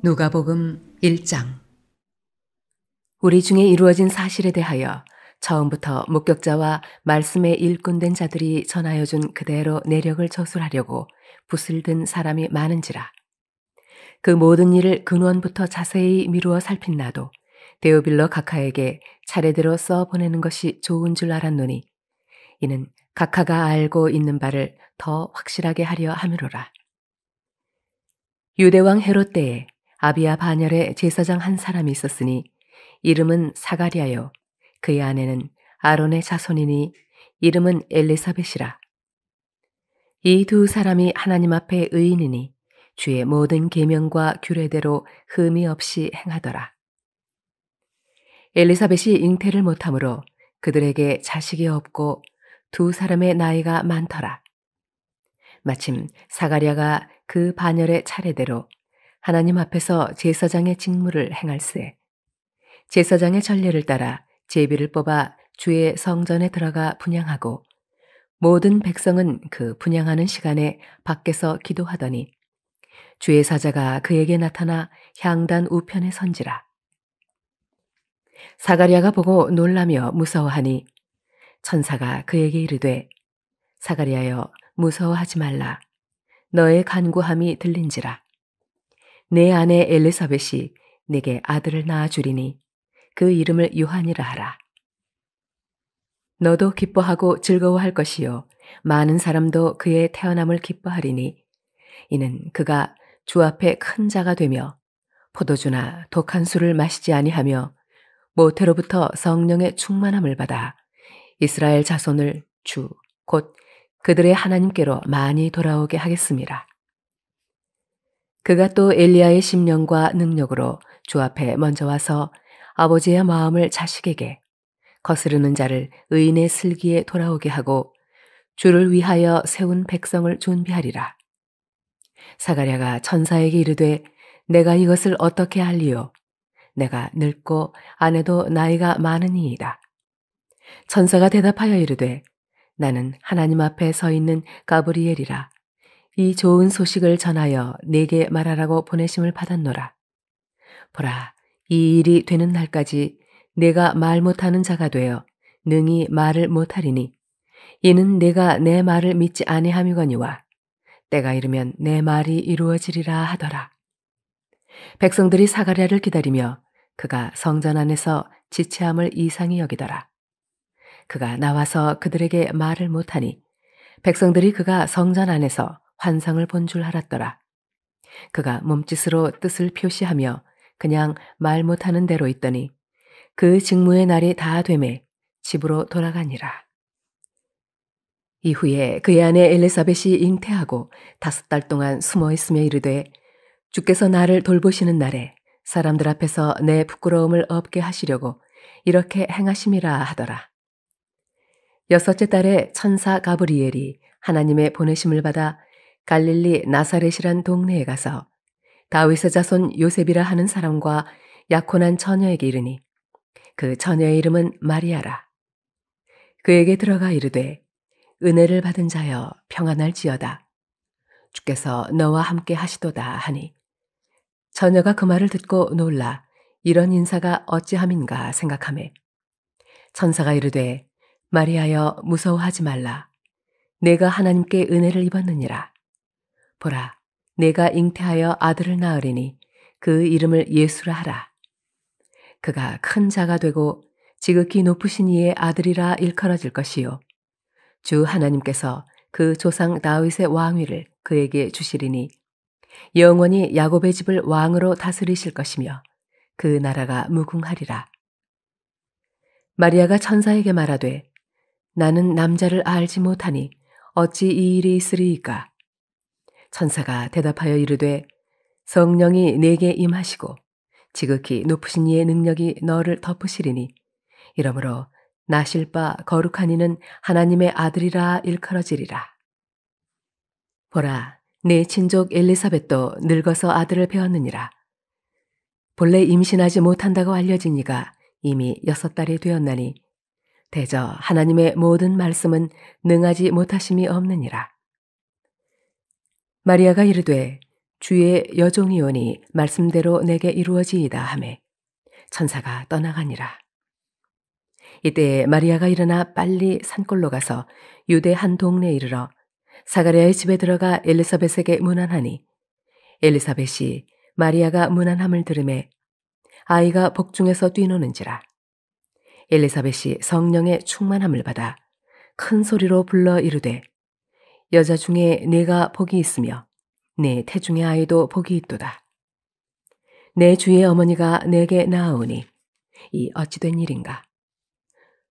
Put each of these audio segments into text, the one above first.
누가복음 1장 우리 중에 이루어진 사실에 대하여 처음부터 목격자와 말씀에 일꾼된 자들이 전하여 준 그대로 내력을 저술하려고 붓을 든 사람이 많은지라. 그 모든 일을 근원부터 자세히 미루어 살핀 나도 데오빌러 각하에게 차례대로 써 보내는 것이 좋은 줄 알았노니 이는 각하가 알고 있는 바를 더 확실하게 하려 함이로라. 유대왕 헤롯 때에 아비아 반열에 제사장 한 사람이 있었으니 이름은 사가리아요. 그의 아내는 아론의 자손이니 이름은 엘리사벳이라. 이 두 사람이 하나님 앞에 의인이니 주의 모든 계명과 규례대로 흠이 없이 행하더라. 엘리사벳이 잉태를 못하므로 그들에게 자식이 없고 두 사람의 나이가 많더라. 마침 사가리아가그 반열의 차례대로 하나님 앞에서 제사장의 직무를 행할세. 제사장의 전례를 따라 제비를 뽑아 주의 성전에 들어가 분양하고 모든 백성은 그 분양하는 시간에 밖에서 기도하더니 주의 사자가 그에게 나타나 향단 우편에 선지라. 사가리아가 보고 놀라며 무서워하니 천사가 그에게 이르되 사가리아여 무서워하지 말라 너의 간구함이 들린지라 내 아내 엘리사벳이 내게 아들을 낳아 주리니 그 이름을 요한이라 하라. 너도 기뻐하고 즐거워할 것이요 많은 사람도 그의 태어남을 기뻐하리니 이는 그가 주 앞에 큰 자가 되며 포도주나 독한 술을 마시지 아니하며 모태로부터 성령의 충만함을 받아 이스라엘 자손을 주 곧 그들의 하나님께로 많이 돌아오게 하겠습니다. 그가 또 엘리야의 심령과 능력으로 주 앞에 먼저 와서 아버지의 마음을 자식에게 거스르는 자를 의인의 슬기에 돌아오게 하고 주를 위하여 세운 백성을 준비하리라. 사가랴가 천사에게 이르되 내가 이것을 어떻게 알리요? 내가 늙고 아내도 나이가 많은이이다 천사가 대답하여 이르되 나는 하나님 앞에 서 있는 가브리엘이라 이 좋은 소식을 전하여 내게 말하라고 보내심을 받았노라. 보라, 이 일이 되는 날까지 내가 말 못하는 자가 되어 능히 말을 못하리니 이는 내가 내 말을 믿지 아니함이거니와 때가 이르면 내 말이 이루어지리라 하더라. 백성들이 사가랴를 기다리며 그가 성전 안에서 지체함을 이상히 여기더라. 그가 나와서 그들에게 말을 못하니 백성들이 그가 성전 안에서 환상을 본 줄 알았더라. 그가 몸짓으로 뜻을 표시하며 그냥 말 못하는 대로 있더니 그 직무의 날이 다 되매 집으로 돌아가니라. 이후에 그의 아내 엘리사벳이 잉태하고 다섯 달 동안 숨어 있으며 이르되 주께서 나를 돌보시는 날에 사람들 앞에서 내 부끄러움을 없게 하시려고 이렇게 행하심이라 하더라. 여섯째 달에 천사 가브리엘이 하나님의 보내심을 받아 갈릴리 나사렛이란 동네에 가서 다윗의 자손 요셉이라 하는 사람과 약혼한 처녀에게 이르니 그 처녀의 이름은 마리아라. 그에게 들어가 이르되 은혜를 받은 자여 평안할지어다. 주께서 너와 함께 하시도다 하니 처녀가 그 말을 듣고 놀라 이런 인사가 어찌함인가 생각하에 천사가 이르되 마리아여 무서워하지 말라. 내가 하나님께 은혜를 입었느니라. 보라, 내가 잉태하여 아들을 낳으리니 그 이름을 예수라 하라. 그가 큰 자가 되고 지극히 높으신 이의 아들이라 일컬어질 것이요. 주 하나님께서 그 조상 다윗의 왕위를 그에게 주시리니 영원히 야곱의 집을 왕으로 다스리실 것이며 그 나라가 무궁하리라. 마리아가 천사에게 말하되 나는 남자를 알지 못하니 어찌 이 일이 있으리이까 천사가 대답하여 이르되 성령이 내게 임하시고 지극히 높으신 이의 능력이 너를 덮으시리니 이러므로 나실 바 거룩한 이는 하나님의 아들이라 일컬어지리라. 보라, 내 친족 엘리사벳도 늙어서 아들을 배웠느니라. 본래 임신하지 못한다고 알려진 이가 이미 여섯 달이 되었나니 대저 하나님의 모든 말씀은 능하지 못하심이 없느니라. 마리아가 이르되 주의 여종이오니 말씀대로 내게 이루어지이다 하매 천사가 떠나가니라. 이때 마리아가 일어나 빨리 산골로 가서 유대 한 동네에 이르러 사가랴의 집에 들어가 엘리사벳에게 문안하니 엘리사벳이 마리아가 문안함을 들음에 아이가 복중에서 뛰노는지라 엘리사벳이 성령의 충만함을 받아 큰 소리로 불러 이르되 여자 중에 내가 복이 있으며 내 태중의 아이도 복이 있도다. 내 주의 어머니가 내게 나오니이 어찌된 일인가.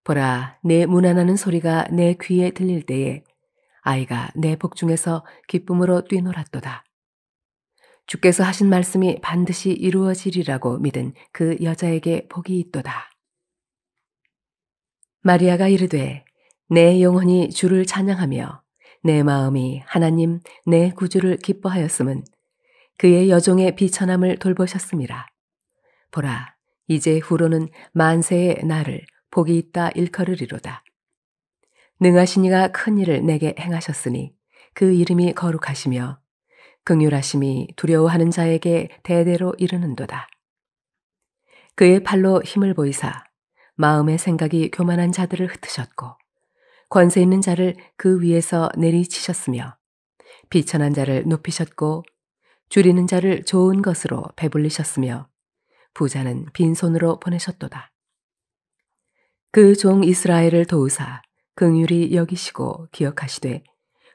보라 내 무난하는 소리가 내 귀에 들릴 때에 아이가 내 복중에서 기쁨으로 뛰놀았도다. 주께서 하신 말씀이 반드시 이루어지리라고 믿은 그 여자에게 복이 있도다. 마리아가 이르되 내 영혼이 주를 찬양하며 내 마음이 하나님 내 구주를 기뻐하였음은 그의 여종의 비천함을 돌보셨습니다. 보라, 이제 후로는 만세의 나를 복이 있다 일컬으리로다. 능하신 이가 큰 일을 내게 행하셨으니 그 이름이 거룩하시며 극률하심이 두려워하는 자에게 대대로 이르는도다. 그의 팔로 힘을 보이사 마음의 생각이 교만한 자들을 흩으셨고 권세 있는 자를 그 위에서 내리치셨으며 비천한 자를 높이셨고 줄이는 자를 좋은 것으로 배불리셨으며 부자는 빈손으로 보내셨도다. 그 종 이스라엘을 도우사 긍휼히 여기시고 기억하시되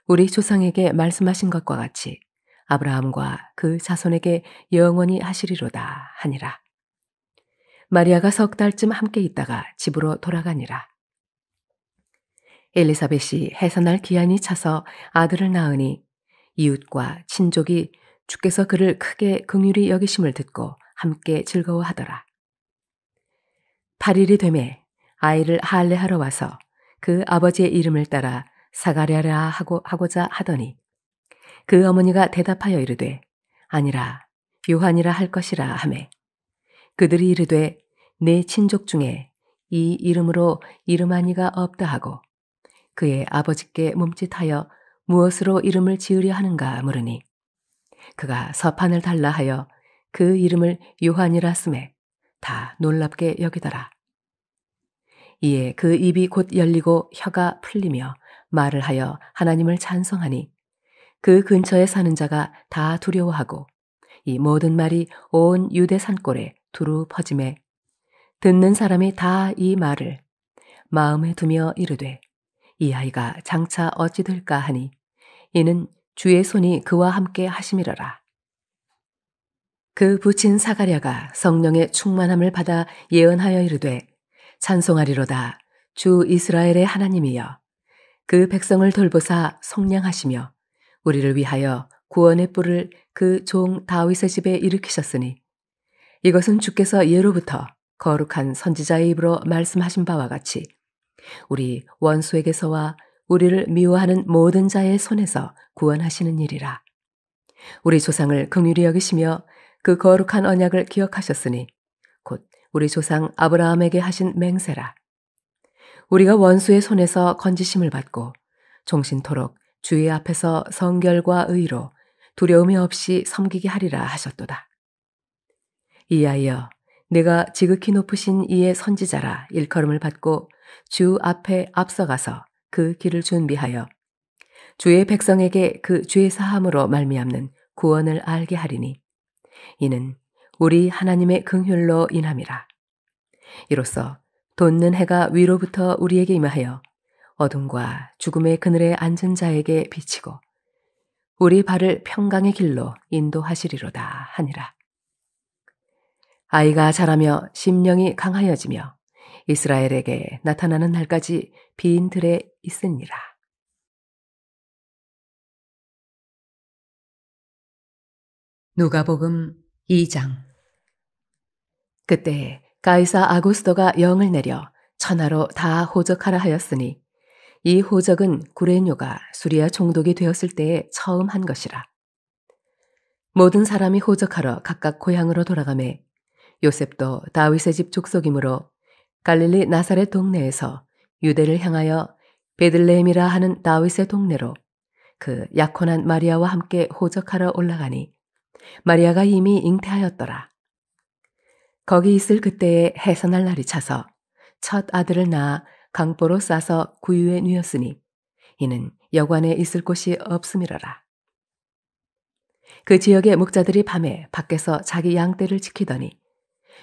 우리 조상에게 말씀하신 것과 같이 아브라함과 그 자손에게 영원히 하시리로다 하니라. 마리아가 석 달쯤 함께 있다가 집으로 돌아가니라. 엘리사벳이 해산할 기한이 차서 아들을 낳으니 이웃과 친족이 주께서 그를 크게 긍휼히 여기심을 듣고 함께 즐거워하더라. 8일이 되매 아이를 할례하러 와서 그 아버지의 이름을 따라 사가랴라 하고 하고자 하더니 그 어머니가 대답하여 이르되 아니라 요한이라 할 것이라 하매 그들이 이르되 내 친족 중에 이 이름으로 이름하니가 없다 하고 그의 아버지께 몸짓하여 무엇으로 이름을 지으려 하는가 물으니 그가 서판을 달라 하여 그 이름을 요한이라 쓰매 다 놀랍게 여기더라. 이에 그 입이 곧 열리고 혀가 풀리며 말을 하여 하나님을 찬송하니 그 근처에 사는 자가 다 두려워하고 이 모든 말이 온 유대 산골에 두루 퍼짐에 듣는 사람이 다 이 말을 마음에 두며 이르되 이 아이가 장차 어찌 될까 하니 이는 주의 손이 그와 함께 하심이러라. 그 부친 사가랴가 성령의 충만함을 받아 예언하여 이르되 찬송하리로다 주 이스라엘의 하나님이여 그 백성을 돌보사 성량하시며 우리를 위하여 구원의 뿔을 그 종 다윗의 집에 일으키셨으니 이것은 주께서 예로부터 거룩한 선지자의 입으로 말씀하신 바와 같이 우리 원수에게서와 우리를 미워하는 모든 자의 손에서 구원하시는 일이라. 우리 조상을 긍휼히 여기시며 그 거룩한 언약을 기억하셨으니 곧 우리 조상 아브라함에게 하신 맹세라. 우리가 원수의 손에서 건지심을 받고 종신토록 주의 앞에서 성결과 의로 두려움이 없이 섬기게 하리라 하셨도다. 이하여 내가 지극히 높으신 이의 선지자라 일컬음을 받고 주 앞에 앞서가서 그 길을 준비하여 주의 백성에게 그 죄 사함으로 말미암는 구원을 알게 하리니 이는 우리 하나님의 긍휼로 인함이라. 이로써 돋는 해가 위로부터 우리에게 임하여 어둠과 죽음의 그늘에 앉은 자에게 비치고 우리 발을 평강의 길로 인도하시리로다 하니라. 아이가 자라며 심령이 강하여지며 이스라엘에게 나타나는 날까지 비인들에 있으니라. 누가복음 2장 그때 가이사 아고스도가 영을 내려 천하로 다 호적하라 하였으니 이 호적은 구레뇨가 수리아 총독이 되었을 때에 처음 한 것이라. 모든 사람이 호적하러 각각 고향으로 돌아가매 요셉도 다윗의 집 족속이므로 갈릴리 나사렛 동네에서 유대를 향하여 베들레헴이라 하는 다윗의 동네로 그 약혼한 마리아와 함께 호적하러 올라가니 마리아가 이미 잉태하였더라. 거기 있을 그때에 해산할 날이 차서 첫 아들을 낳아 강보로 싸서 구유에 누였으니 이는 여관에 있을 곳이 없음이라라그 지역의 목자들이 밤에 밖에서 자기 양떼를 지키더니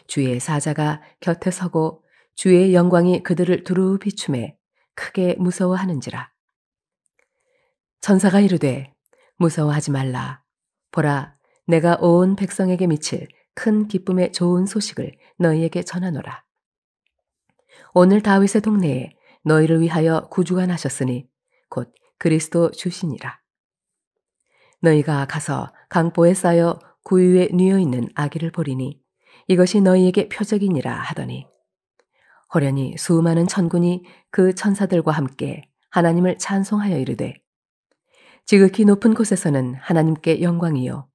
주의 사자가 곁에 서고 주의 영광이 그들을 두루 비춤해 크게 무서워하는지라. 천사가 이르되 무서워하지 말라. 보라, 내가 온 백성에게 미칠 큰 기쁨의 좋은 소식을 너희에게 전하노라. 오늘 다윗의 동네에 너희를 위하여 구주가 나셨으니 곧 그리스도 주신이라 너희가 가서 강보에 쌓여 구유에 뉘어 있는 아기를 보리니 이것이 너희에게 표적이니라 하더니 호련히 수많은 천군이 그 천사들과 함께 하나님을 찬송하여 이르되 지극히 높은 곳에서는 하나님께 영광이요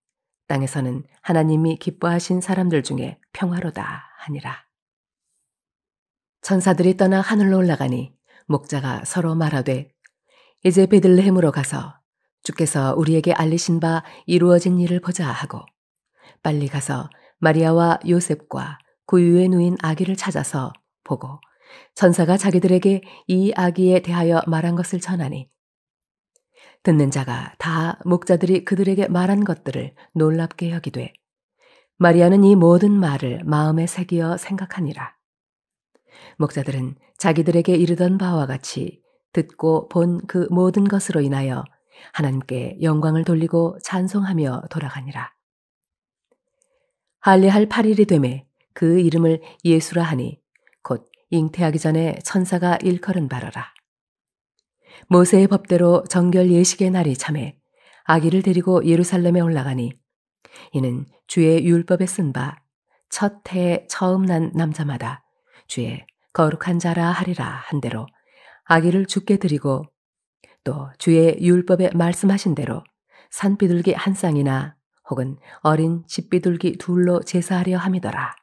땅에서는 하나님이 기뻐하신 사람들 중에 평화로다 하니라. 천사들이 떠나 하늘로 올라가니 목자가 서로 말하되 이제 베들레헴으로 가서 주께서 우리에게 알리신 바 이루어진 일을 보자 하고 빨리 가서 마리아와 요셉과 구유의 누인 아기를 찾아서 보고 천사가 자기들에게 이 아기에 대하여 말한 것을 전하니 듣는 자가 다 목자들이 그들에게 말한 것들을 놀랍게 여기되 마리아는 이 모든 말을 마음에 새기어 생각하니라. 목자들은 자기들에게 이르던 바와 같이 듣고 본 그 모든 것으로 인하여 하나님께 영광을 돌리고 찬송하며 돌아가니라. 할례할 8일이 되매 그 이름을 예수라 하니 잉태하기 전에 천사가 일컬은 바라라. 모세의 법대로 정결 예식의 날이 참해 아기를 데리고 예루살렘에 올라가니 이는 주의 율법에 쓴 바 첫 해에 처음 난 남자마다 주의 거룩한 자라 하리라 한 대로 아기를 죽게 드리고 또 주의 율법에 말씀하신 대로 산비둘기 한 쌍이나 혹은 어린 집비둘기 둘로 제사하려 함이더라.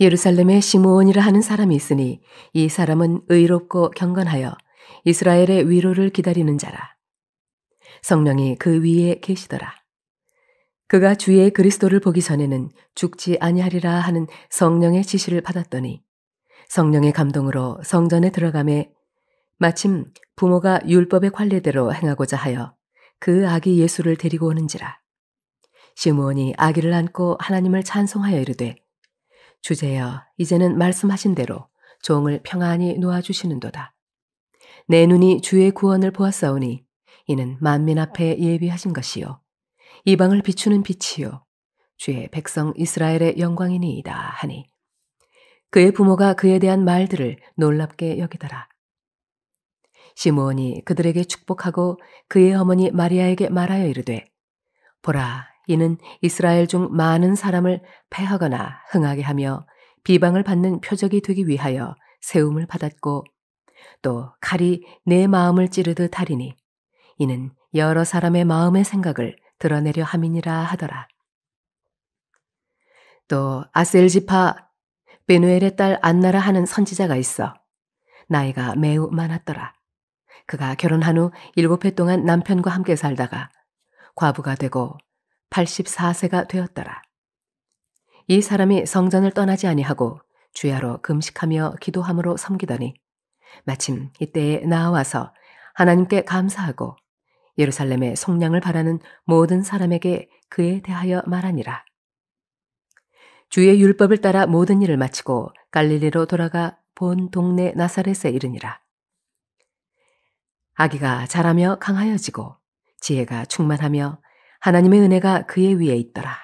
예루살렘에 시므온이라 하는 사람이 있으니 이 사람은 의롭고 경건하여 이스라엘의 위로를 기다리는 자라. 성령이 그 위에 계시더라. 그가 주의 그리스도를 보기 전에는 죽지 아니하리라 하는 성령의 지시를 받았더니 성령의 감동으로 성전에 들어가매 마침 부모가 율법의 관례대로 행하고자 하여 그 아기 예수를 데리고 오는지라. 시므온이 아기를 안고 하나님을 찬송하여 이르되 주제여 이제는 말씀하신 대로 종을 평안히 놓아주시는도다. 내 눈이 주의 구원을 보았사오니 이는 만민 앞에 예비하신 것이요 이방을 비추는 빛이요 주의 백성 이스라엘의 영광이니이다 하니 그의 부모가 그에 대한 말들을 놀랍게 여기더라. 시므온이 그들에게 축복하고 그의 어머니 마리아에게 말하여 이르되 보라 이는 이스라엘 중 많은 사람을 패하거나 흥하게 하며 비방을 받는 표적이 되기 위하여 세움을 받았고 또 칼이 내 마음을 찌르듯 하리니 이는 여러 사람의 마음의 생각을 드러내려 함이니라 하더라. 또 아셀지파 베누엘의 딸 안나라 하는 선지자가 있어 나이가 매우 많았더라. 그가 결혼한 후 일곱 해 동안 남편과 함께 살다가 과부가 되고 84세가 되었더라. 이 사람이 성전을 떠나지 아니하고 주야로 금식하며 기도함으로 섬기더니 마침 이때에 나와서 하나님께 감사하고 예루살렘의 속량을 바라는 모든 사람에게 그에 대하여 말하니라. 주의 율법을 따라 모든 일을 마치고 갈릴리로 돌아가 본 동네 나사렛에 이르니라. 아기가 자라며 강하여지고 지혜가 충만하며 하나님의 은혜가 그의 위에 있더라.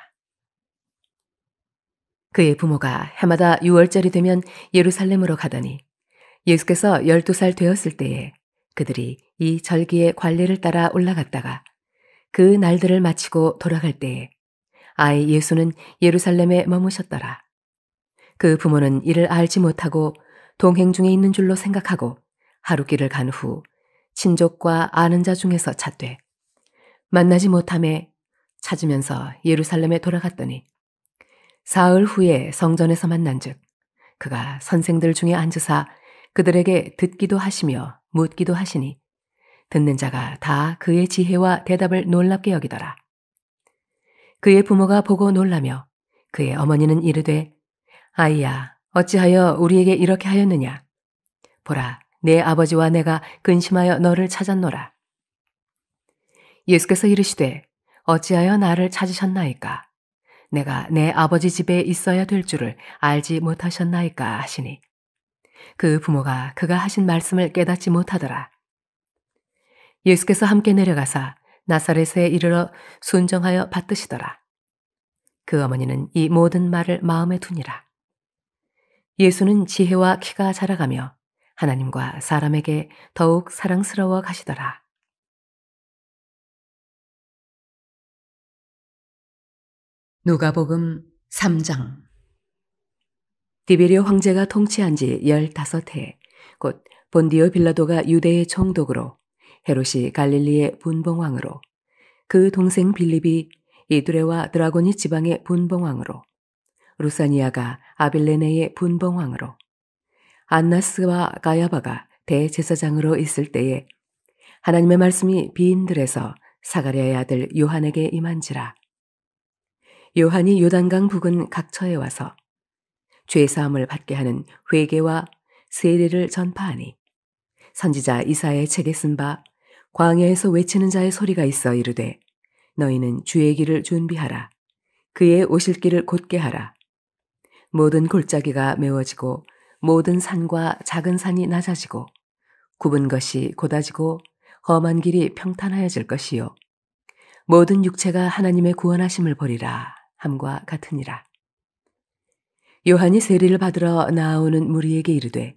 그의 부모가 해마다 6월절이 되면 예루살렘으로 가더니 예수께서 12살 되었을 때에 그들이 이 절기의 관례를 따라 올라갔다가 그 날들을 마치고 돌아갈 때에 아이 예수는 예루살렘에 머무셨더라. 그 부모는 이를 알지 못하고 동행 중에 있는 줄로 생각하고 하루 길을 간 후 친족과 아는 자 중에서 찾되 만나지 못함에 찾으면서 예루살렘에 돌아갔더니 사흘 후에 성전에서 만난즉 그가 선생들 중에 앉으사 그들에게 듣기도 하시며 묻기도 하시니 듣는 자가 다 그의 지혜와 대답을 놀랍게 여기더라. 그의 부모가 보고 놀라며 그의 어머니는 이르되 아이야 어찌하여 우리에게 이렇게 하였느냐 보라 내 아버지와 내가 근심하여 너를 찾았노라 예수께서 이르시되 어찌하여 나를 찾으셨나이까? 내가 내 아버지 집에 있어야 될 줄을 알지 못하셨나이까 하시니 그 부모가 그가 하신 말씀을 깨닫지 못하더라. 예수께서 함께 내려가사 나사렛에 이르러 순정하여 받드시더라. 그 어머니는 이 모든 말을 마음에 두니라. 예수는 지혜와 키가 자라가며 하나님과 사람에게 더욱 사랑스러워 가시더라. 누가복음 3장 디베리오 황제가 통치한 지 15해 곧 본디오 빌라도가 유대의 총독으로 헤롯이 갈릴리의 분봉왕으로 그 동생 빌립이 이두레와 드라곤이 지방의 분봉왕으로 루사니아가 아빌레네의 분봉왕으로 안나스와 가야바가 대제사장으로 있을 때에 하나님의 말씀이 비인들에서 사가랴의 아들 요한에게 임한지라 요한이 요단강 부근 각처에 와서 죄사함을 받게 하는 회개와 세례를 전파하니 선지자 이사의 책에 쓴 바 광야에서 외치는 자의 소리가 있어 이르되 너희는 주의 길을 준비하라 그의 오실 길을 곧게 하라 모든 골짜기가 메워지고 모든 산과 작은 산이 낮아지고 굽은 것이 곧아지고 험한 길이 평탄하여질 것이요 모든 육체가 하나님의 구원하심을 보리라 함과 같으니라. 요한이 세리를 받으러 나오는 무리에게 이르되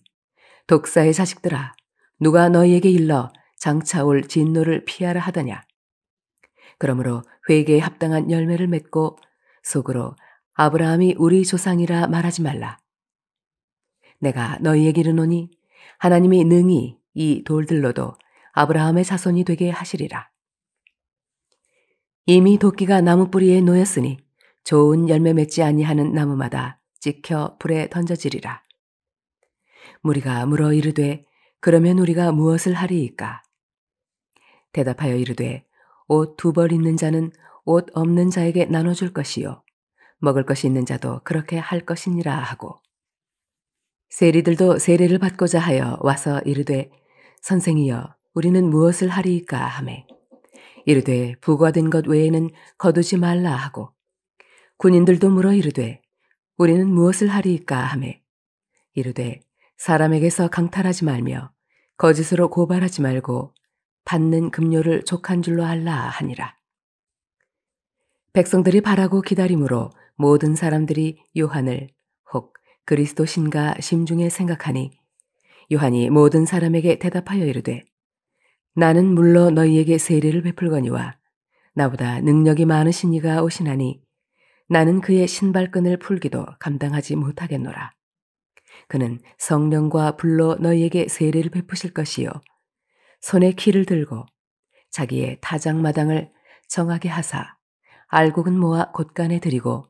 독사의 자식들아 누가 너희에게 일러 장차 올 진노를 피하라 하더냐. 그러므로 회개에 합당한 열매를 맺고 속으로 아브라함이 우리 조상이라 말하지 말라. 내가 너희에게 이르노니 하나님이 능히 이 돌들로도 아브라함의 자손이 되게 하시리라. 이미 도끼가 나무 뿌리에 놓였으니 좋은 열매 맺지 아니하는 나무마다 찍혀 불에 던져지리라. 무리가 물어 이르되 그러면 우리가 무엇을 하리이까? 대답하여 이르되 옷 두벌 입는 자는 옷 없는 자에게 나눠줄 것이요. 먹을 것이 있는 자도 그렇게 할 것이니라 하고. 세리들도 세례를 받고자 하여 와서 이르되 선생이여 우리는 무엇을 하리이까 하매 이르되 부과된 것 외에는 거두지 말라 하고 군인들도 물어 이르되 우리는 무엇을 하리이까 하매 이르되 사람에게서 강탈하지 말며 거짓으로 고발하지 말고 받는 급료를 족한 줄로 알라 하니라. 백성들이 바라고 기다림으로 모든 사람들이 요한을 혹 그리스도신가 심중에 생각하니 요한이 모든 사람에게 대답하여 이르되 나는 물러 너희에게 세례를 베풀거니와 나보다 능력이 많으신 이가 오시나니 나는 그의 신발끈을 풀기도 감당하지 못하겠노라. 그는 성령과 불러 너희에게 세례를 베푸실 것이요. 손에 키를 들고 자기의 타작마당을 정하게 하사 알곡은 모아 곳간에 들이고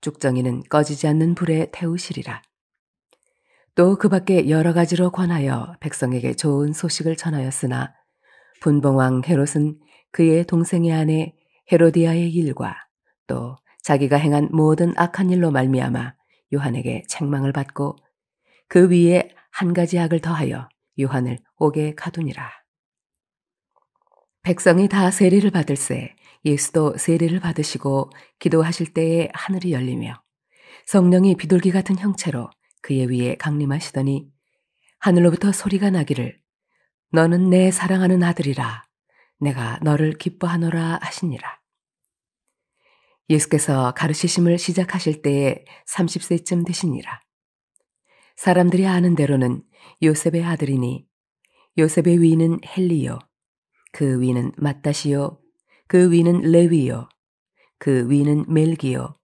쭉정이는 꺼지지 않는 불에 태우시리라. 또 그 밖에 여러 가지로 권하여 백성에게 좋은 소식을 전하였으나 분봉왕 헤롯은 그의 동생의 아내 헤로디아의 일과 또 자기가 행한 모든 악한 일로 말미암아 요한에게 책망을 받고 그 위에 한 가지 악을 더하여 요한을 옥에 가두니라. 백성이 다 세례를 받을새 예수도 세례를 받으시고 기도하실 때에 하늘이 열리며 성령이 비둘기 같은 형체로 그의 위에 강림하시더니 하늘로부터 소리가 나기를 너는 내 사랑하는 아들이라 내가 너를 기뻐하노라 하시니라. 예수께서 가르치심을 시작하실 때에 30세쯤 되시니라. 사람들이 아는 대로는 요셉의 아들이니 요셉의 위는 헬리요. 그 위는 마따시요. 그 위는 레위요. 그 위는 멜기요.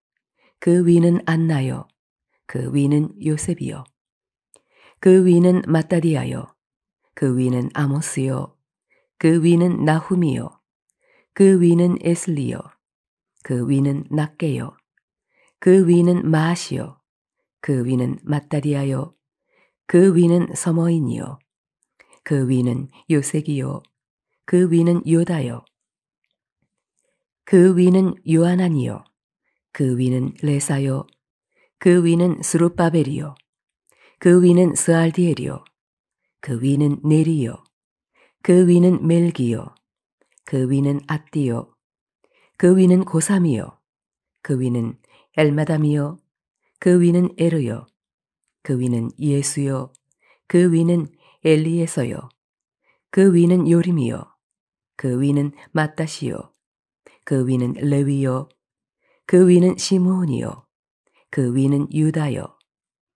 그 위는 안나요. 그 위는 요셉이요. 그 위는 마따디아요. 그 위는 아모스요. 그 위는 나훔이요. 그 위는 에슬리요. 그 위는 낫게요그 위는 마시요. 그 위는 맞다리아요. 그 위는 서머인이요. 그 위는 요색이요. 그 위는 요다요. 그 위는 요하나니요. 그 위는 레사요. 그 위는 스룹바벨이요. 그 위는 스알디엘이요. 그 위는 네리요. 그 위는 멜기요. 그 위는 아띠요. 그 위는 고삼이요. 그 위는 엘마담이요. 그 위는 에르요. 그 위는 예수요. 그 위는 엘리에서요. 그 위는 요림이요. 그 위는 마따시요. 그 위는 레위요. 그 위는 시므온이요. 그 위는 유다요.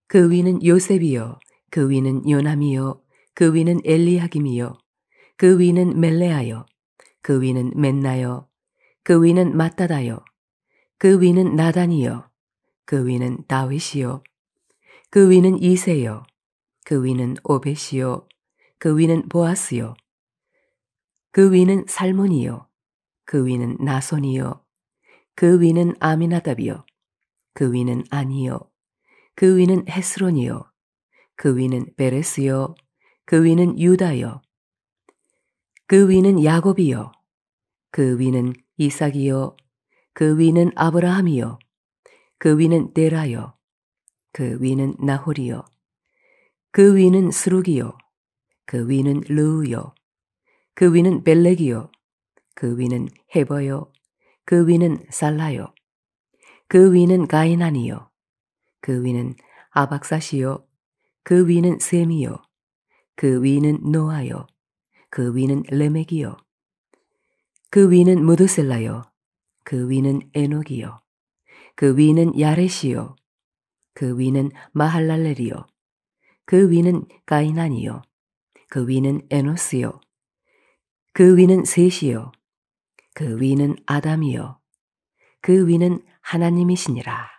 그 위는 요셉이요. 그 위는 요남이요. 그 위는 엘리야김이요. 그 위는 멜레아요. 그 위는 맨나요 그 위는 마따다요. 그 위는 나단이요. 그 위는 다윗이요. 그 위는 이세요. 그 위는 오벳이요. 그 위는 보아스요. 그 위는 살몬이요. 그 위는 나손이요. 그 위는 아미나답이요. 그 위는 아니요. 그 위는 헤스론이요. 그 위는 베레스요. 그 위는 유다요. 그 위는 야곱이요. 그 위는 이삭이요 그 위는 아브라함이요 그 위는 데라요 그 위는 나홀이요 그 위는 스룩이요 그 위는 르우요 그 위는 벨렉이요 그 위는 헤버요 그 위는 살라요 그 위는 가이나니요 그 위는 아박사시요 그 위는 셈이요 그 위는 노아요 그 위는 레멕이요 그 위는 무드셀라요. 그 위는 에녹이요. 그 위는 야레시요. 그 위는 마할랄렐이요. 그 위는 가이난이요. 그 위는 에노스요. 그 위는 셋이요. 그 위는 아담이요. 그 위는 하나님이시니라.